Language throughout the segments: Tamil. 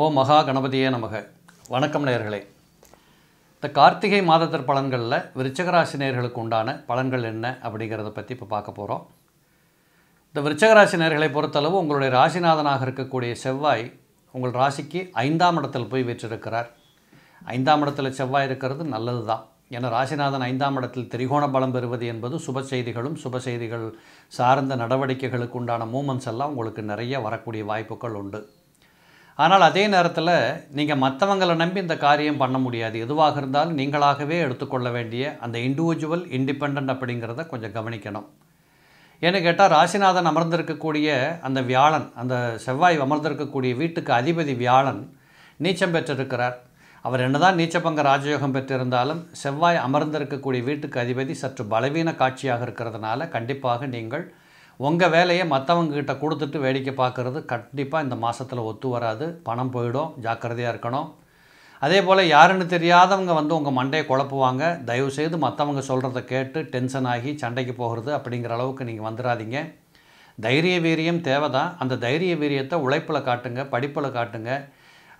ஓ மகா கணபதியே நமக வணக்கம் நேர்களே இந்த கார்த்திகை மாதத்தர் பலன்களில் விருச்சகராசி நேர்களுக்கு உண்டான பலன்கள் என்ன அப்படிங்கிறத பற்றி இப்போ பார்க்க போகிறோம் இந்த விருச்சகராசி நேர்களை பொறுத்தளவு உங்களுடைய ராசிநாதனாக இருக்கக்கூடிய செவ்வாய் உங்கள் ராசிக்கு ஐந்தாம் இடத்தில் போய் வெற்றிருக்கிறார் ஐந்தாம் இடத்தில் செவ்வாய் இருக்கிறது நல்லது தான் ஏன்னா ராசிநாதன் ஐந்தாம் இடத்தில் திரிகோண பலம் பெறுவது என்பது சுப செய்திகளும் சுப செய்திகள் சார்ந்த நடவடிக்கைகளுக்கு உண்டான மூமெண்ட்ஸ் எல்லாம் உங்களுக்கு நிறைய வரக்கூடிய வாய்ப்புகள் உண்டு ஆனால் அதே நேரத்தில் நீங்கள் மற்றவங்களை நம்பி இந்த காரியம் பண்ண முடியாது எதுவாக இருந்தாலும் நீங்களாகவே எடுத்துக்கொள்ள வேண்டிய அந்த இண்டிவிஜுவல் இண்டிபெண்ட் அப்படிங்கிறத கொஞ்சம் கவனிக்கணும் ஏன்னு கேட்டால் ராசிநாதன் அமர்ந்திருக்கக்கூடிய அந்த வியாழன் அந்த செவ்வாய் அமர்ந்திருக்கக்கூடிய வீட்டுக்கு அதிபதி வியாழன் நீச்சம் பெற்றிருக்கிறார் அவர் என்னதான் நீச்சபங்க ராஜயோகம் பெற்றிருந்தாலும் செவ்வாய் அமர்ந்திருக்கக்கூடிய வீட்டுக்கு அதிபதி சற்று பலவீன காட்சியாக இருக்கிறதுனால கண்டிப்பாக நீங்கள் உங்கள் வேலையை மற்றவங்கக்கிட்ட கொடுத்துட்டு வேடிக்கை பார்க்குறது கண்டிப்பாக இந்த மாதத்தில் ஒத்து வராது பணம் போயிடும் ஜாக்கிரதையாக இருக்கணும் அதே போல் யாருன்னு தெரியாதவங்க வந்து உங்கள் மண்டையை குழப்புவாங்க தயவுசெய்து மற்றவங்க சொல்கிறத கேட்டு டென்ஷன் ஆகி சண்டைக்கு போகிறது அப்படிங்கிற அளவுக்கு நீங்கள் வந்துடாதீங்க தைரிய வீரியம் தேவை தான் அந்த தைரிய வீரியத்தை உழைப்பில் காட்டுங்க படிப்பில் காட்டுங்க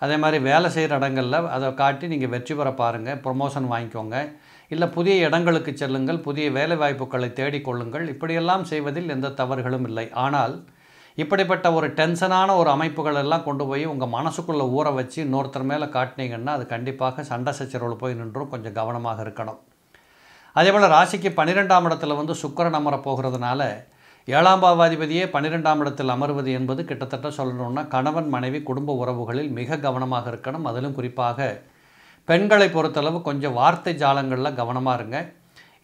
அதே மாதிரி வேலை செய்கிற இடங்களில் அதை காட்டி நீங்கள் வெற்றி பெற பாருங்கள் ப்ரொமோஷன் வாங்கிக்கோங்க இல்லை புதிய இடங்களுக்கு செல்லுங்கள் புதிய வேலைவாய்ப்புகளை தேடிக்கொள்ளுங்கள் இப்படியெல்லாம் செய்வதில் எந்த தவறுகளும் இல்லை ஆனால் இப்படிப்பட்ட ஒரு டென்ஷனான ஒரு அமைப்புகள் எல்லாம் கொண்டு போய் உங்கள் மனசுக்குள்ளே ஊற வச்சு இன்னொருத்தர் மேலே காட்டினீங்கன்னா அது கண்டிப்பாக சண்டை சச்சரவில் போய் நின்றும் கொஞ்சம் கவனமாக இருக்கணும் அதே போல் ராசிக்கு பன்னிரெண்டாம் இடத்துல வந்து சுக்கரன் அமர போகிறதுனால ஏழாம் பாவாதிபதியே பன்னிரெண்டாம் இடத்தில் அமர்வது என்பது கிட்டத்தட்ட சொல்லணும்னா கணவன் மனைவி குடும்ப உறவுகளில் மிக கவனமாக இருக்கணும் அதிலும் குறிப்பாக பெண்களை பொறுத்தளவு கொஞ்சம் வார்த்தை ஜாலங்களில் கவனமாக இருங்க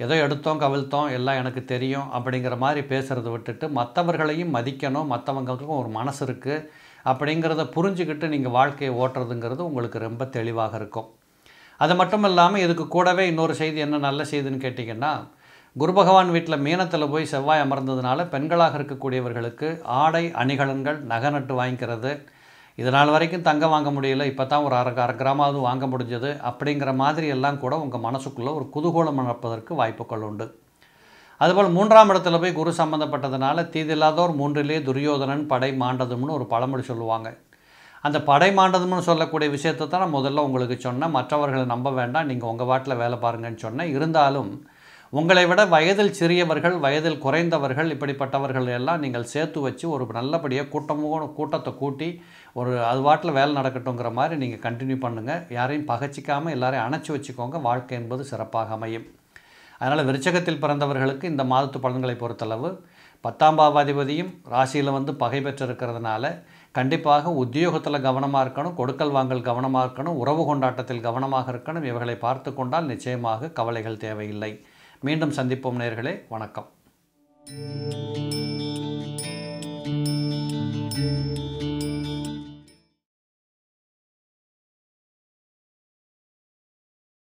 ஏதோ எடுத்தோம் கவிழ்த்தோம் எல்லாம் எனக்கு தெரியும் அப்படிங்கிற மாதிரி பேசுகிறத விட்டுட்டு மற்றவர்களையும் மதிக்கணும் மற்றவங்களுக்கும் ஒரு மனசு இருக்குது அப்படிங்கிறத புரிஞ்சுக்கிட்டு நீங்கள் வாழ்க்கையை ஓட்டுறதுங்கிறது உங்களுக்கு ரொம்ப தெளிவாக இருக்கும் அது மட்டும் இல்லாமல் இதுக்கு கூடவே இன்னொரு செய்தி என்ன நல்ல செய்தின்னு கேட்டிங்கன்னா குரு பகவான் வீட்டில் மீனத்தில் போய் செவ்வாய் அமர்ந்ததுனால பெண்களாக இருக்கக்கூடியவர்களுக்கு ஆடை அணிகலன்கள் நகை நட்டு வாங்கிக்கிறது இது நாள் வரைக்கும் தங்கம் வாங்க முடியல இப்போ தான் ஒரு அரை அரை கிராமாவது வாங்க முடிஞ்சது அப்படிங்கிற மாதிரி எல்லாம் கூட உங்கள் மனசுக்குள்ளே ஒரு குதூகோலம் நடப்பதற்கு வாய்ப்புகள் உண்டு அதுபோல் மூன்றாம் இடத்துல போய் குரு சம்மந்தப்பட்டதுனால தீதில்லாதோர் மூன்றிலே துரியோதனன் படை மாண்டதும்னு ஒரு பழமொழி சொல்லுவாங்க அந்த படை மாண்டதும்னு சொல்லக்கூடிய விஷயத்தை தான் நான் முதல்ல உங்களுக்கு சொன்னேன் மற்றவர்களை நம்ப வேண்டாம் நீங்கள் உங்கள் வாட்டில் வேலை பாருங்கன்னு சொன்னேன் இருந்தாலும் உங்களை விட வயதில் சிறியவர்கள் வயதில் குறைந்தவர்கள் இப்படிப்பட்டவர்கள் எல்லாம் நீங்கள் சேர்த்து வச்சு ஒரு நல்லபடியாக கூட்டமும் கூட்டத்தை கூட்டி ஒரு அது வாட்டில் வேலை நடக்கட்டுங்கிற மாதிரி நீங்கள் கண்டினியூ பண்ணுங்கள் யாரையும் பகச்சிக்காமல் எல்லாரையும் அணைச்சி வச்சுக்கோங்க வாழ்க்கை என்பது சிறப்பாக அமையும் அதனால் விருச்சகத்தில் பிறந்தவர்களுக்கு இந்த மாதத்து பலன்களை பொறுத்தளவு பத்தாம் பாவாதிபதியும் ராசியில் வந்து பகை பெற்றிருக்கிறதுனால கண்டிப்பாக உத்தியோகத்தில் கவனமாக இருக்கணும் கொடுக்கல் வாங்கல் கவனமாக இருக்கணும் உறவு கொண்டாட்டத்தில் கவனமாக இருக்கணும் இவர்களை பார்த்து கொண்டால் நிச்சயமாக கவலைகள் தேவையில்லை மீண்டும் சந்திப்போம் நேர்களே வணக்கம்